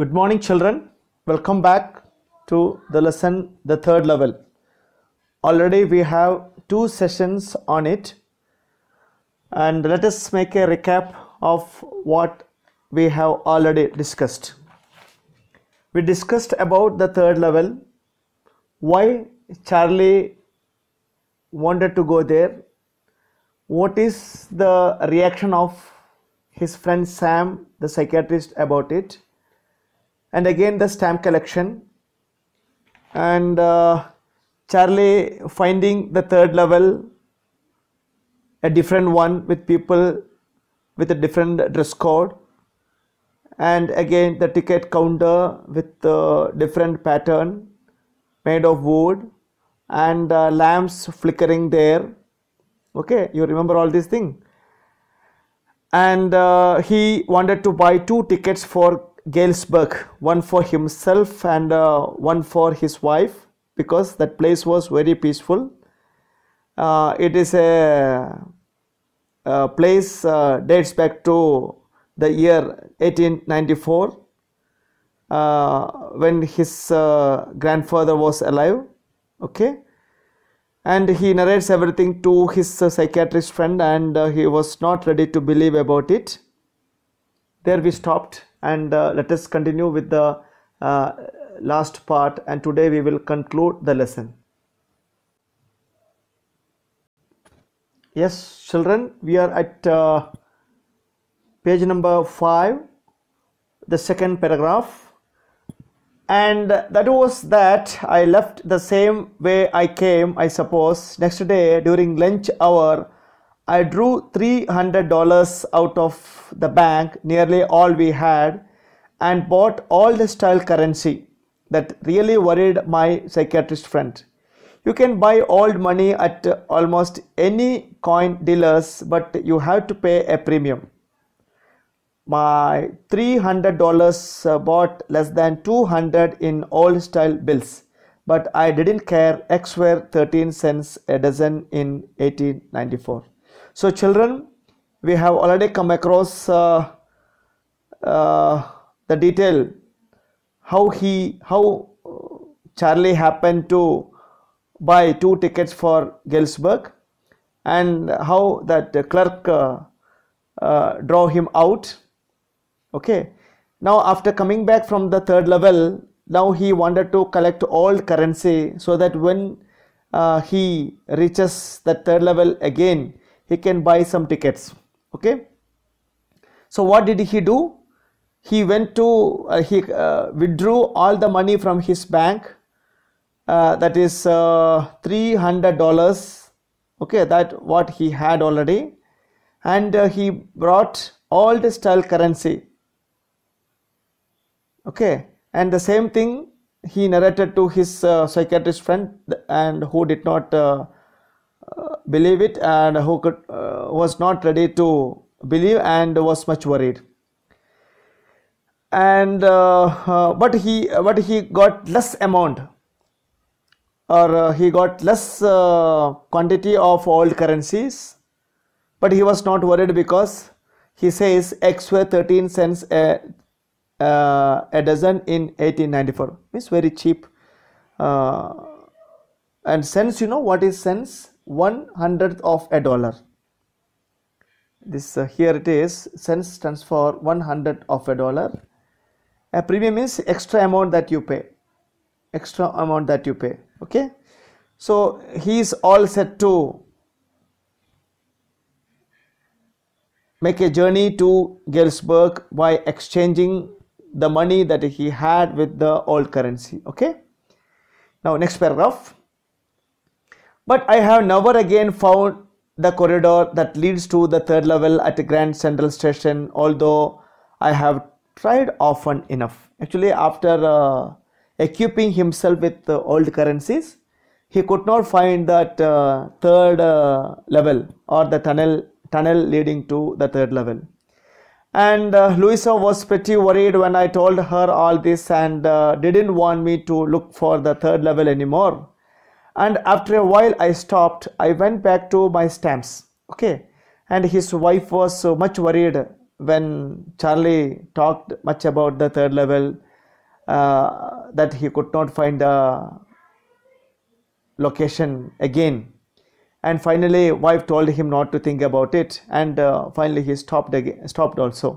Good morning children. Welcome back to the lesson the third level. Already we have two sessions on it and let us make a recap of what we have already discussed. We discussed about the third level, why Charlie wanted to go there, what is the reaction of his friend Sam the psychiatrist about it and again the stamp collection and uh, Charlie finding the third level a different one with people with a different dress code and again the ticket counter with different pattern made of wood and uh, lamps flickering there okay you remember all these things and uh, he wanted to buy two tickets for Galesburg, one for himself and uh, one for his wife, because that place was very peaceful. Uh, it is a, a place uh, dates back to the year 1894 uh, when his uh, grandfather was alive. Okay, and he narrates everything to his uh, psychiatrist friend, and he was not ready to believe about it there we stopped and uh, let us continue with the uh, last part and today we will conclude the lesson yes children we are at uh, page number 5 the second paragraph and that was that i left the same way i came i suppose next day during lunch hour I drew $300 out of the bank, nearly all we had, and bought all the style currency that really worried my psychiatrist friend. You can buy old money at almost any coin dealers, but you have to pay a premium. My $300 uh, bought less than 200 in old style bills, but I didn't care, X were 13 cents a dozen in 1894. So children, we have already come across uh, uh, the detail how he how uh, Charlie happened to buy two tickets for Galesburg and how that clerk uh, uh, draw him out. Okay. Now after coming back from the third level, now he wanted to collect all currency so that when uh, he reaches the third level again he can buy some tickets okay so what did he do he went to uh, he uh, withdrew all the money from his bank uh, that is uh, $300 okay that what he had already and uh, he brought old style currency okay and the same thing he narrated to his uh, psychiatrist friend and who did not believe it and who could, uh, was not ready to believe and was much worried and uh, uh, but he but he got less amount or he got less quantity of old currencies but he was not worried because he says x were 13 cents a, uh, a dozen in 1894 means very cheap uh, and cents you know what is cents one hundredth of a dollar this uh, here it is cents stands for one hundredth of a dollar a premium is extra amount that you pay extra amount that you pay okay so he is all set to make a journey to Galesburg by exchanging the money that he had with the old currency okay now next paragraph but I have never again found the corridor that leads to the third level at Grand Central Station, although I have tried often enough. Actually, after uh, equipping himself with uh, old currencies, he could not find that uh, third uh, level or the tunnel tunnel leading to the third level. And uh, Louisa was pretty worried when I told her all this and uh, didn't want me to look for the third level anymore and after a while i stopped i went back to my stamps okay and his wife was so much worried when charlie talked much about the third level uh, that he could not find the location again and finally wife told him not to think about it and uh, finally he stopped again stopped also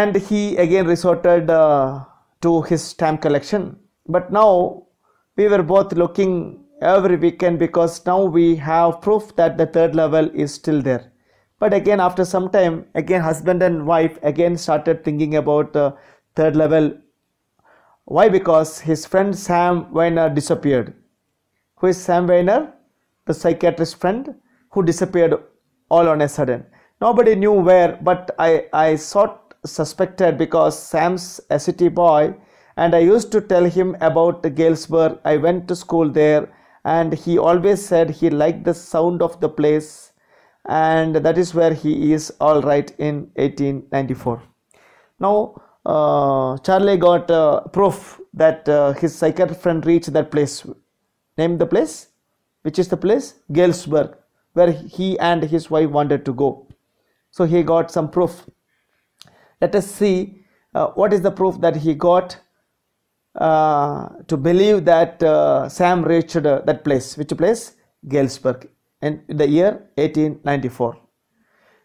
and he again resorted uh, to his stamp collection but now we were both looking every weekend because now we have proof that the third level is still there but again after some time again husband and wife again started thinking about the third level why because his friend sam weiner disappeared who is sam weiner the psychiatrist friend who disappeared all on a sudden nobody knew where but i i sort suspected because sam's city boy and I used to tell him about Galesburg. I went to school there and he always said he liked the sound of the place and that is where he is all right in 1894. Now uh, Charlie got uh, proof that uh, his psychic friend reached that place. Name the place? Which is the place? Galesburg, where he and his wife wanted to go. So he got some proof. Let us see uh, what is the proof that he got uh, to believe that uh, Sam reached uh, that place, which place? Galesburg in the year 1894.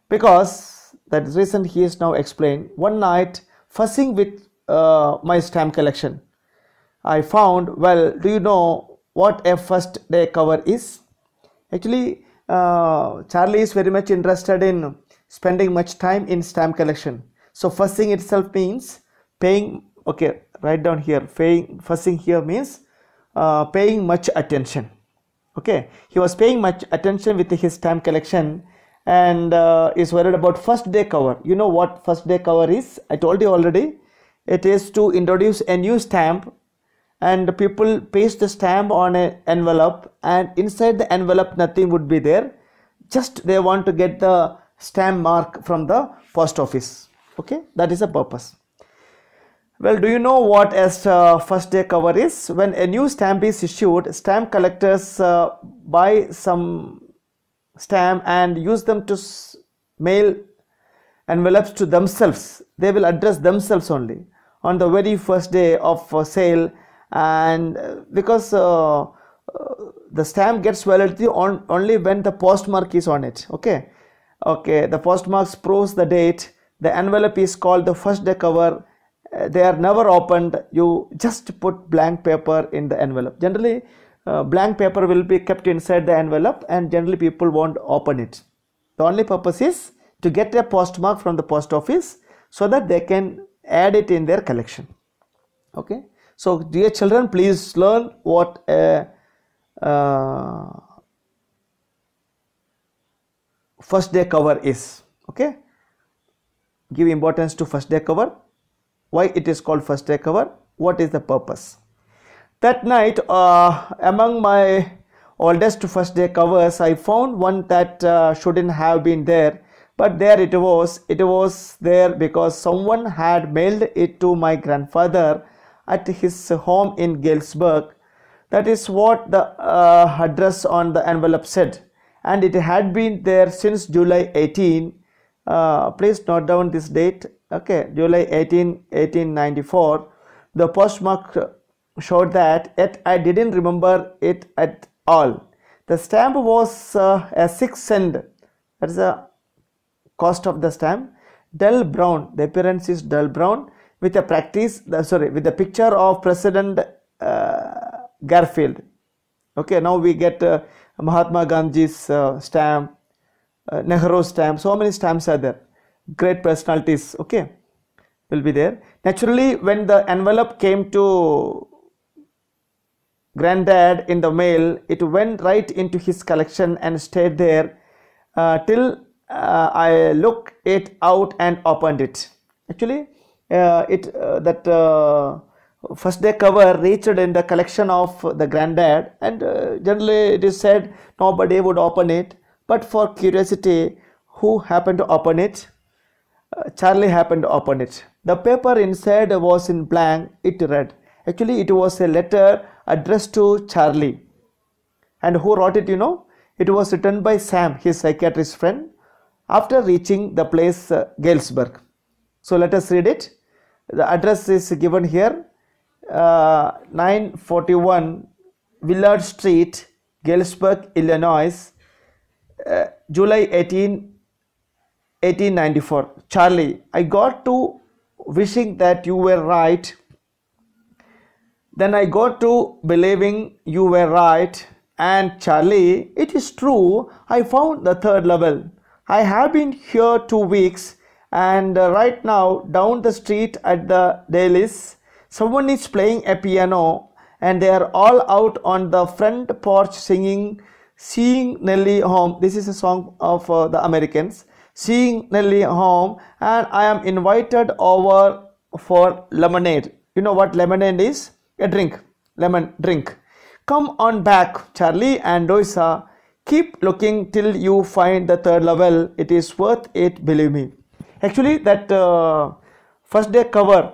Because that reason he is now explained, one night fussing with my stamp collection, I found, well, do you know what a first day cover is? Actually, uh, Charlie is very much interested in spending much time in stamp collection. So, fussing itself means paying okay write down here paying fussing here means uh, paying much attention okay he was paying much attention with his stamp collection and uh, is worried about first day cover you know what first day cover is i told you already it is to introduce a new stamp and people paste the stamp on an envelope and inside the envelope nothing would be there just they want to get the stamp mark from the post office okay that is the purpose well, do you know what as uh, first day cover is? When a new stamp is issued, stamp collectors uh, buy some stamp and use them to mail envelopes to themselves. They will address themselves only on the very first day of uh, sale and uh, because uh, uh, the stamp gets validity on only when the postmark is on it. Okay, okay. The postmark proves the date. The envelope is called the first day cover they are never opened you just put blank paper in the envelope generally uh, blank paper will be kept inside the envelope and generally people won't open it the only purpose is to get a postmark from the post office so that they can add it in their collection okay so dear children please learn what a uh, first day cover is okay give importance to first day cover why it is called first day cover what is the purpose that night uh, among my oldest first day covers i found one that uh, shouldn't have been there but there it was it was there because someone had mailed it to my grandfather at his home in galesburg that is what the uh, address on the envelope said and it had been there since july 18 uh, please note down this date okay July 18 1894 the postmark showed that yet I didn't remember it at all the stamp was uh, a 6 cent that is the cost of the stamp dull brown the appearance is dull brown with a practice uh, sorry with the picture of president uh, Garfield okay now we get uh, Mahatma Gandhi's stamp uh, Nehru stamp so many stamps are there great personalities okay will be there naturally when the envelope came to granddad in the mail it went right into his collection and stayed there uh, till uh, I looked it out and opened it actually uh, it uh, that uh, first day cover reached in the collection of the granddad and uh, generally it is said nobody would open it but for curiosity, who happened to open it? Uh, Charlie happened upon it. The paper inside was in blank, it read. Actually, it was a letter addressed to Charlie. And who wrote it, you know? It was written by Sam, his psychiatrist friend, after reaching the place uh, Galesburg. So let us read it. The address is given here uh, 941 Willard Street, Galesburg, Illinois uh, July 18, 1894. Charlie, I got to wishing that you were right. Then I got to believing you were right. And Charlie, it is true, I found the third level. I have been here two weeks and uh, right now down the street at the Dailies, someone is playing a piano and they are all out on the front porch singing Seeing Nelly Home. This is a song of uh, the Americans. Seeing Nelly Home and I am invited over for lemonade. You know what lemonade is? A drink. Lemon drink. Come on back, Charlie and Doisa. Keep looking till you find the third level. It is worth it, believe me. Actually, that uh, first day cover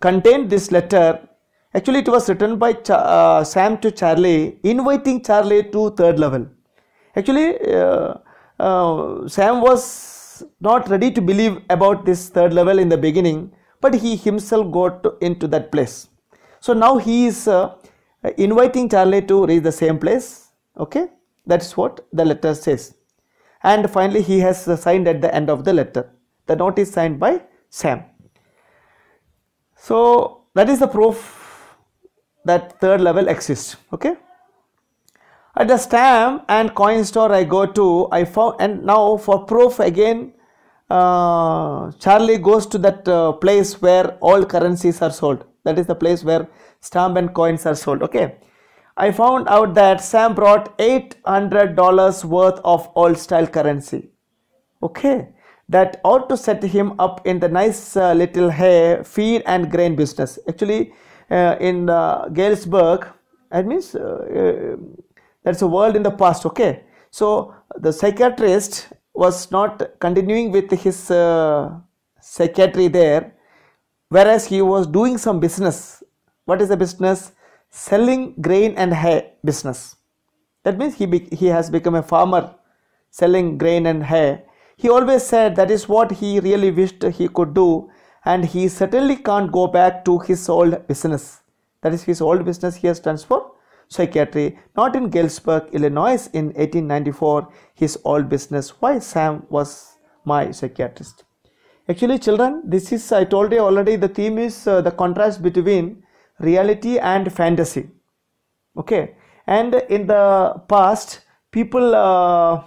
contained this letter Actually, it was written by Ch uh, Sam to Charlie, inviting Charlie to third level. Actually, uh, uh, Sam was not ready to believe about this third level in the beginning, but he himself got into that place. So now he is uh, inviting Charlie to reach the same place. Okay, that's what the letter says. And finally, he has signed at the end of the letter. The note is signed by Sam. So that is the proof that third level exists okay at the stamp and coin store I go to I found and now for proof again uh, Charlie goes to that uh, place where all currencies are sold that is the place where stamp and coins are sold okay I found out that Sam brought $800 worth of old style currency okay that ought to set him up in the nice uh, little hay feed and grain business actually uh, in uh, Galesburg, that means uh, that's a world in the past, okay. So the psychiatrist was not continuing with his psychiatry there, whereas he was doing some business. What is the business? Selling grain and hay business. That means he, be, he has become a farmer selling grain and hay. He always said that is what he really wished he could do and he certainly can't go back to his old business. That is his old business he has transferred psychiatry, not in Galesburg, Illinois in 1894, his old business. Why Sam was my psychiatrist. Actually children, this is, I told you already, the theme is uh, the contrast between reality and fantasy. Okay. And in the past, people uh,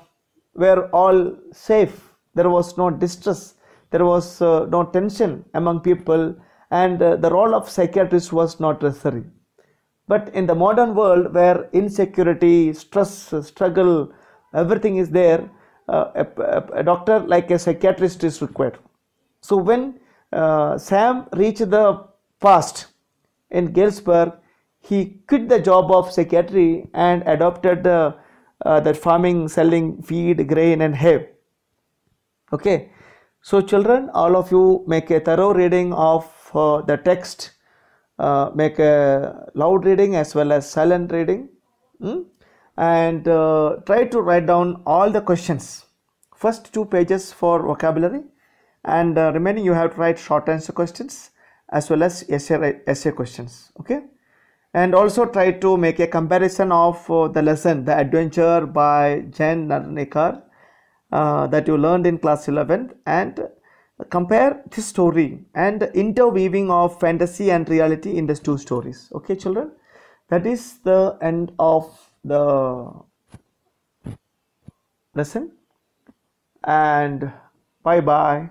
were all safe. There was no distress there was uh, no tension among people and uh, the role of psychiatrist was not necessary. But in the modern world where insecurity, stress, struggle, everything is there, uh, a, a, doctor like a psychiatrist is required. So when uh, Sam reached the past in Galesburg, he quit the job of psychiatry and adopted the, uh, the farming, selling feed, grain and hay. Okay, so children, all of you make a thorough reading of uh, the text. Uh, make a loud reading as well as silent reading. Mm? And uh, try to write down all the questions. First two pages for vocabulary. And uh, remaining you have to write short answer questions as well as essay, essay questions. Okay. And also try to make a comparison of uh, the lesson, The Adventure by Jan Narnikar uh, that you learned in class 11 and compare this story and interweaving of fantasy and reality in these two stories okay children that is the end of the lesson and bye bye